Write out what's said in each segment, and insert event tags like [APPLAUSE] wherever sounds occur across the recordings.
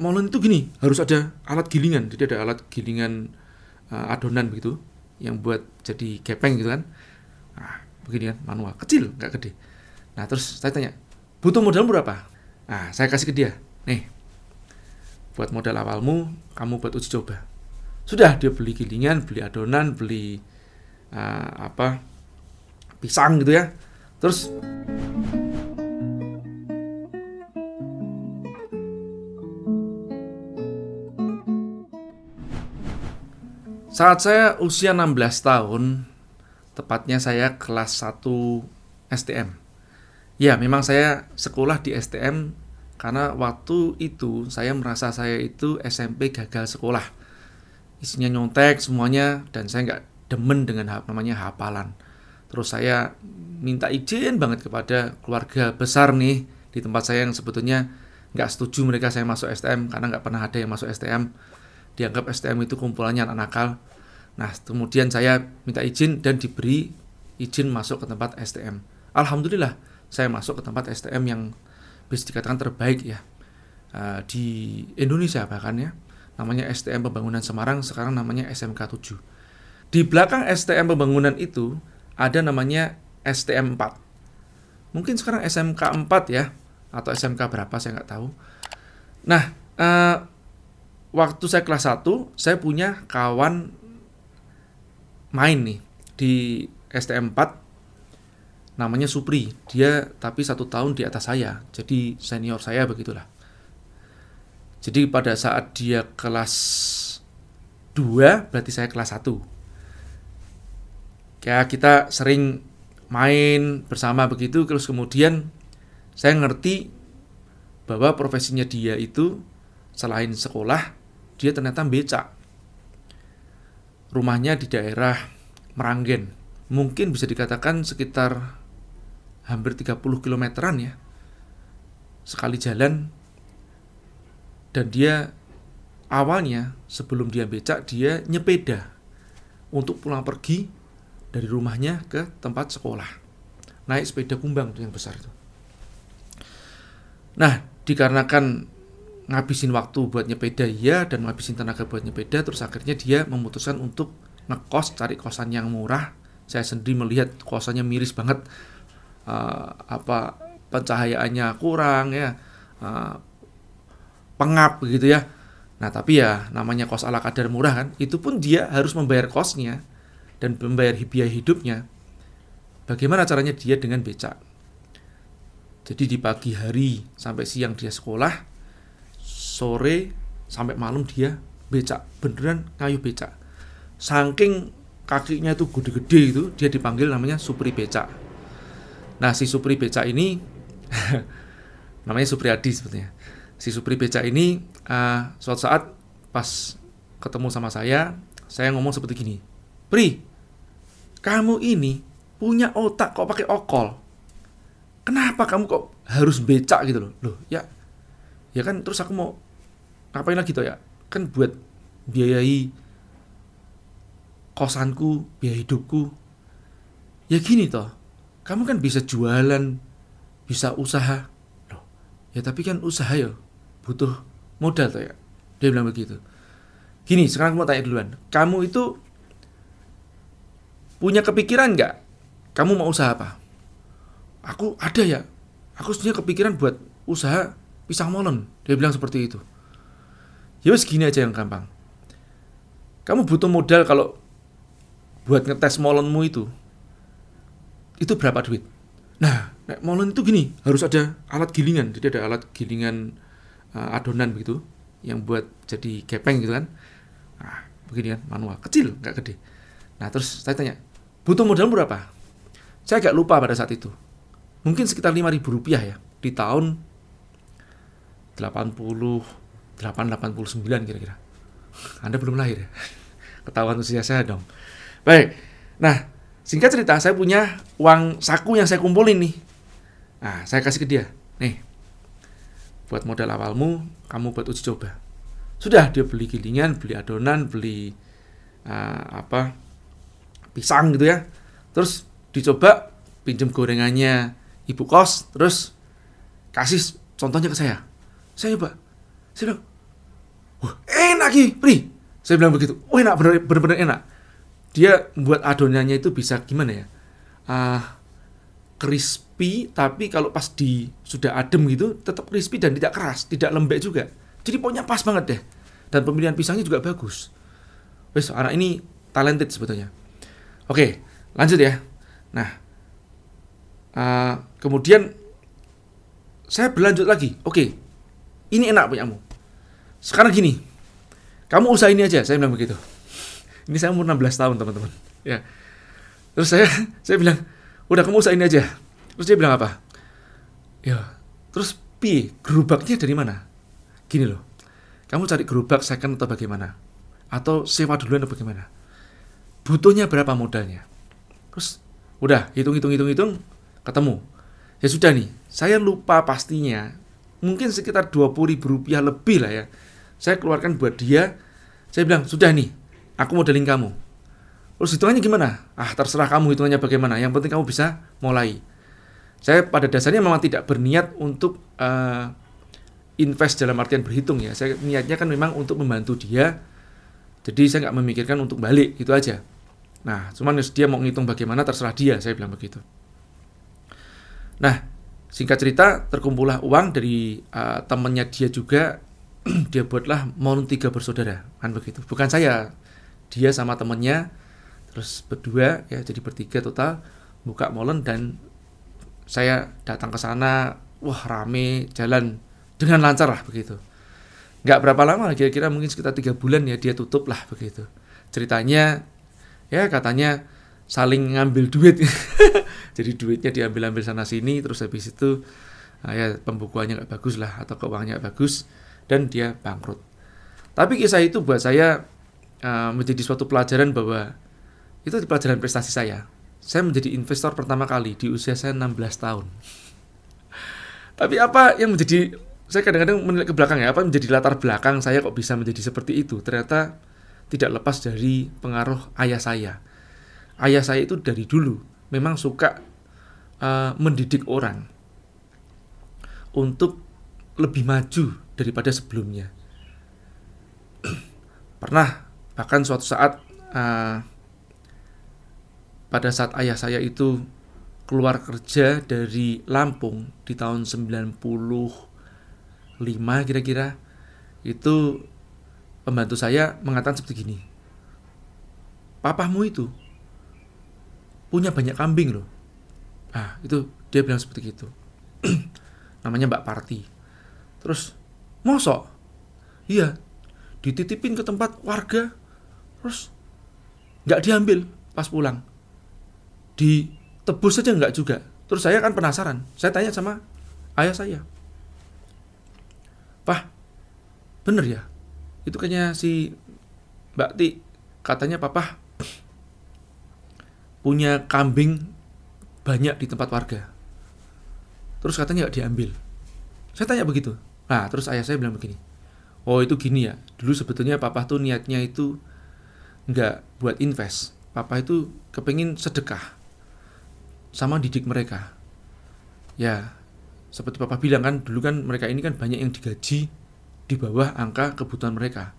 molen itu gini, harus ada alat gilingan. Jadi ada alat gilingan uh, adonan begitu yang buat jadi gepeng gitu kan. Nah, begini kan manual, kecil, nggak gede. Nah, terus saya tanya, "Butuh modal berapa?" Nah, saya kasih ke dia. "Nih, buat modal awalmu, kamu buat uji coba." Sudah dia beli gilingan, beli adonan, beli uh, apa? pisang gitu ya. Terus Saat saya usia 16 tahun, tepatnya saya kelas 1 STM. Ya, memang saya sekolah di STM karena waktu itu saya merasa saya itu SMP gagal sekolah. Isinya nyontek semuanya dan saya nggak demen dengan namanya hafalan. Terus saya minta izin banget kepada keluarga besar nih di tempat saya yang sebetulnya nggak setuju mereka saya masuk STM karena nggak pernah ada yang masuk STM dianggap STM itu kumpulannya anak nakal. Nah, kemudian saya minta izin dan diberi izin masuk ke tempat STM. Alhamdulillah, saya masuk ke tempat STM yang bisa dikatakan terbaik ya eh, di Indonesia bahkan ya. Namanya STM Pembangunan Semarang, sekarang namanya SMK 7. Di belakang STM Pembangunan itu ada namanya STM 4. Mungkin sekarang SMK 4 ya atau SMK berapa saya nggak tahu. Nah, eh, waktu saya kelas 1 saya punya kawan main nih di STM 4 namanya Supri dia tapi satu tahun di atas saya jadi senior saya begitulah jadi pada saat dia kelas 2 berarti saya kelas 1 kayak kita sering main bersama begitu terus kemudian saya ngerti bahwa profesinya dia itu selain sekolah dia ternyata becak. Rumahnya di daerah Meranggen. Mungkin bisa dikatakan sekitar hampir 30 kilometeran ya. Sekali jalan dan dia awalnya sebelum dia becak dia nyepeda untuk pulang pergi dari rumahnya ke tempat sekolah. Naik sepeda kumbang yang besar itu. Nah, dikarenakan ngabisin waktu buat nyepeda ya dan ngabisin tenaga buat nyepeda terus akhirnya dia memutuskan untuk ngekos cari kosan yang murah saya sendiri melihat kosannya miris banget uh, apa pencahayaannya kurang ya uh, pengap gitu ya nah tapi ya namanya kos ala kadar murah kan itu pun dia harus membayar kosnya dan membayar biaya hidupnya bagaimana caranya dia dengan becak jadi di pagi hari sampai siang dia sekolah sore sampai malam dia becak beneran kayu becak saking kakinya itu gede-gede itu dia dipanggil namanya Supri Becak nah si Supri Becak ini [LAUGHS] namanya Supri Adi sebetulnya si Supri Becak ini uh, suatu saat pas ketemu sama saya saya ngomong seperti gini Pri kamu ini punya otak kok pakai okol kenapa kamu kok harus becak gitu loh loh ya ya kan terus aku mau ngapain lagi toh ya kan buat biayai kosanku biaya hidupku ya gini toh kamu kan bisa jualan bisa usaha loh ya tapi kan usaha ya butuh modal toh ya dia bilang begitu gini sekarang aku mau tanya duluan kamu itu punya kepikiran nggak kamu mau usaha apa aku ada ya aku sebenarnya kepikiran buat usaha pisang molen dia bilang seperti itu Ya wis gini aja yang gampang. Kamu butuh modal kalau buat ngetes molenmu itu. Itu berapa duit? Nah, nek molen itu gini, harus ada alat gilingan. Jadi ada alat gilingan uh, adonan begitu yang buat jadi gepeng gitu kan. Nah, begini kan manual, kecil, nggak gede. Nah, terus saya tanya, butuh modal berapa? Saya agak lupa pada saat itu. Mungkin sekitar 5.000 rupiah ya, di tahun 80 889 kira-kira. Anda belum lahir ya? [LAUGHS] Ketahuan usia saya dong. Baik. Nah, singkat cerita saya punya uang saku yang saya kumpulin nih. Nah, saya kasih ke dia. Nih. Buat modal awalmu, kamu buat uji coba. Sudah dia beli gilingan, beli adonan, beli uh, apa? pisang gitu ya. Terus dicoba pinjam gorengannya ibu kos, terus kasih contohnya ke saya. Saya coba. Saya bilang, enak Ki, Pri. Saya bilang begitu. Oh, enak benar-benar enak. Dia membuat adonannya itu bisa gimana ya? Ah, uh, crispy tapi kalau pas di sudah adem gitu tetap crispy dan tidak keras, tidak lembek juga. Jadi pokoknya pas banget deh. Dan pemilihan pisangnya juga bagus. Wes, anak ini talented sebetulnya. Oke, lanjut ya. Nah, uh, kemudian saya berlanjut lagi. Oke, ini enak punyamu. Sekarang gini, kamu usah ini aja saya bilang begitu ini saya umur 16 tahun teman-teman ya terus saya saya bilang udah kamu usah ini aja terus dia bilang apa ya terus pi gerobaknya dari mana gini loh kamu cari gerobak second atau bagaimana atau sewa duluan atau bagaimana butuhnya berapa modalnya terus udah hitung hitung hitung hitung ketemu ya sudah nih saya lupa pastinya mungkin sekitar 20 ribu rupiah lebih lah ya saya keluarkan buat dia saya bilang sudah nih aku modeling kamu terus hitungannya gimana ah terserah kamu hitungannya bagaimana yang penting kamu bisa mulai saya pada dasarnya memang tidak berniat untuk uh, invest dalam artian berhitung ya saya niatnya kan memang untuk membantu dia jadi saya nggak memikirkan untuk balik gitu aja nah cuman dia mau ngitung bagaimana terserah dia saya bilang begitu nah singkat cerita terkumpullah uang dari uh, temennya dia juga [CLEARS THROAT] dia buatlah Maulid tiga bersaudara kan begitu bukan saya dia sama temennya terus berdua ya jadi bertiga total buka molen dan saya datang ke sana wah rame jalan dengan lancar lah begitu nggak berapa lama kira-kira mungkin sekitar tiga bulan ya dia tutup lah begitu ceritanya ya katanya saling ngambil duit [LAUGHS] jadi duitnya diambil-ambil sana sini terus habis itu nah ya pembukuannya nggak bagus lah atau keuangannya nggak bagus dan dia bangkrut. Tapi kisah itu buat saya uh, menjadi suatu pelajaran bahwa itu pelajaran prestasi saya. Saya menjadi investor pertama kali di usia saya 16 tahun. [LAUGHS] Tapi apa yang menjadi saya kadang-kadang menilai ke belakang ya, apa menjadi latar belakang saya kok bisa menjadi seperti itu? Ternyata tidak lepas dari pengaruh ayah saya. Ayah saya itu dari dulu memang suka uh, mendidik orang untuk lebih maju daripada sebelumnya. [CLEARS THROAT] Pernah bahkan suatu saat uh, pada saat ayah saya itu keluar kerja dari Lampung di tahun 95 kira-kira itu pembantu saya mengatakan seperti gini papamu itu punya banyak kambing loh ah itu dia bilang seperti itu [CLEARS THROAT] namanya Mbak Parti terus mosok iya dititipin ke tempat warga terus nggak diambil pas pulang ditebus saja nggak juga terus saya kan penasaran saya tanya sama ayah saya Pak, bener ya? Itu kayaknya si Mbak Ti katanya papa punya kambing banyak di tempat warga. Terus katanya nggak diambil. Saya tanya begitu. Nah, terus ayah saya bilang begini, oh itu gini ya, dulu sebetulnya papa tuh niatnya itu nggak buat invest. Papa itu kepengen sedekah sama didik mereka. Ya, seperti papa bilang kan, dulu kan mereka ini kan banyak yang digaji di bawah angka kebutuhan mereka.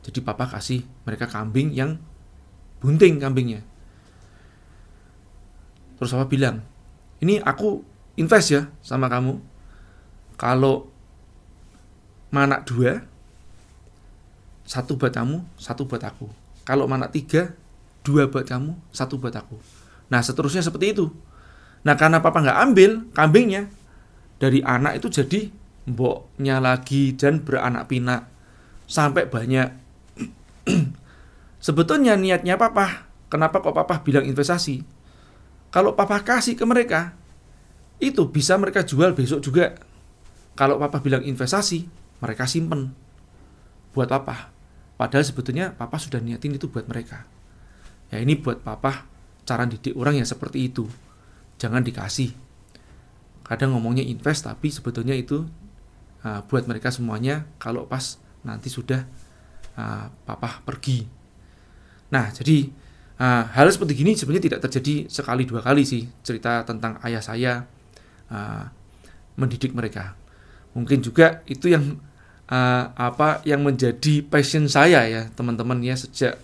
Jadi papa kasih mereka kambing yang bunting kambingnya. Terus papa bilang, ini aku invest ya sama kamu. Kalau mana dua, satu buat kamu, satu buat aku. Kalau mana tiga, dua buat kamu, satu buat aku. Nah seterusnya seperti itu. Nah karena papa nggak ambil kambingnya dari anak itu jadi mboknya lagi dan beranak pinak sampai banyak. [CLEARS THROAT] Sebetulnya niatnya papa, kenapa kok papa bilang investasi? Kalau papa kasih ke mereka, itu bisa mereka jual besok juga. Kalau papa bilang investasi, mereka simpen. Buat papa. Padahal sebetulnya papa sudah niatin itu buat mereka. Ya ini buat papa cara didik orang yang seperti itu. Jangan dikasih. Kadang ngomongnya invest tapi sebetulnya itu uh, buat mereka semuanya kalau pas nanti sudah uh, papa pergi. Nah jadi uh, hal seperti gini sebenarnya tidak terjadi sekali dua kali sih cerita tentang ayah saya uh, mendidik mereka. Mungkin juga itu yang uh, apa yang menjadi passion saya ya teman-teman ya sejak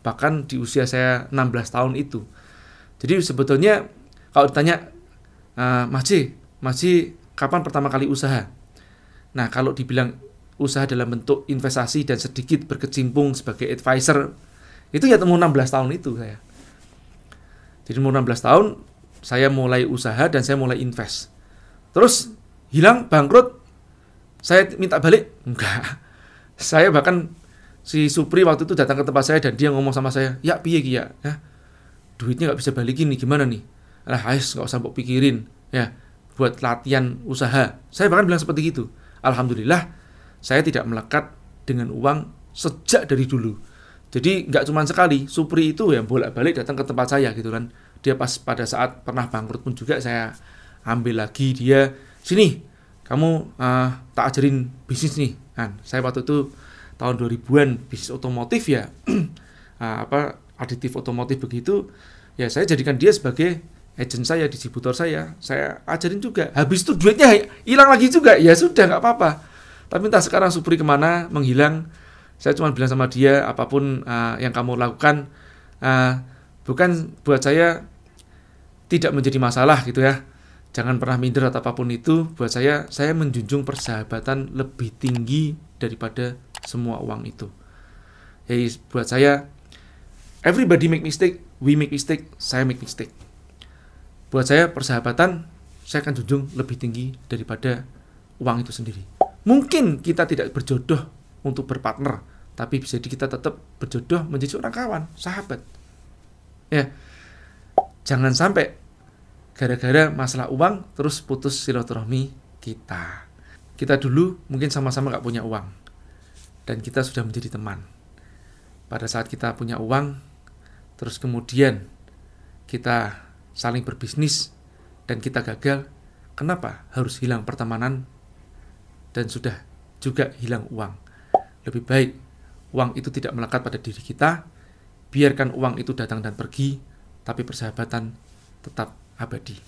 bahkan di usia saya 16 tahun itu. Jadi sebetulnya kalau ditanya uh, eh, masih masih kapan pertama kali usaha? Nah, kalau dibilang usaha dalam bentuk investasi dan sedikit berkecimpung sebagai advisor itu ya temu 16 tahun itu saya. Jadi umur 16 tahun saya mulai usaha dan saya mulai invest. Terus hilang bangkrut saya minta balik enggak saya bahkan si Supri waktu itu datang ke tempat saya dan dia ngomong sama saya ya piye ya, ya duitnya nggak bisa balikin nih gimana nih nah guys nggak usah mbok pikirin ya buat latihan usaha saya bahkan bilang seperti itu alhamdulillah saya tidak melekat dengan uang sejak dari dulu jadi nggak cuma sekali Supri itu ya bolak balik datang ke tempat saya gitu kan dia pas pada saat pernah bangkrut pun juga saya ambil lagi dia sini kamu uh, tak ajarin bisnis nih kan saya waktu itu tahun 2000-an bisnis otomotif ya uh, [CLEARS THROAT] apa aditif otomotif begitu ya saya jadikan dia sebagai agent saya distributor saya saya ajarin juga habis itu duitnya hilang lagi juga ya sudah nggak apa-apa tapi entah sekarang Supri kemana menghilang saya cuma bilang sama dia apapun uh, yang kamu lakukan uh, bukan buat saya tidak menjadi masalah gitu ya jangan pernah minder atau apapun itu buat saya saya menjunjung persahabatan lebih tinggi daripada semua uang itu jadi ya, buat saya everybody make mistake we make mistake saya make mistake buat saya persahabatan saya akan junjung lebih tinggi daripada uang itu sendiri mungkin kita tidak berjodoh untuk berpartner tapi bisa jadi kita tetap berjodoh menjadi orang kawan sahabat ya jangan sampai gara-gara masalah uang terus putus silaturahmi kita. Kita dulu mungkin sama-sama nggak punya uang dan kita sudah menjadi teman. Pada saat kita punya uang, terus kemudian kita saling berbisnis dan kita gagal, kenapa harus hilang pertemanan dan sudah juga hilang uang? Lebih baik uang itu tidak melekat pada diri kita, biarkan uang itu datang dan pergi, tapi persahabatan tetap Appetit.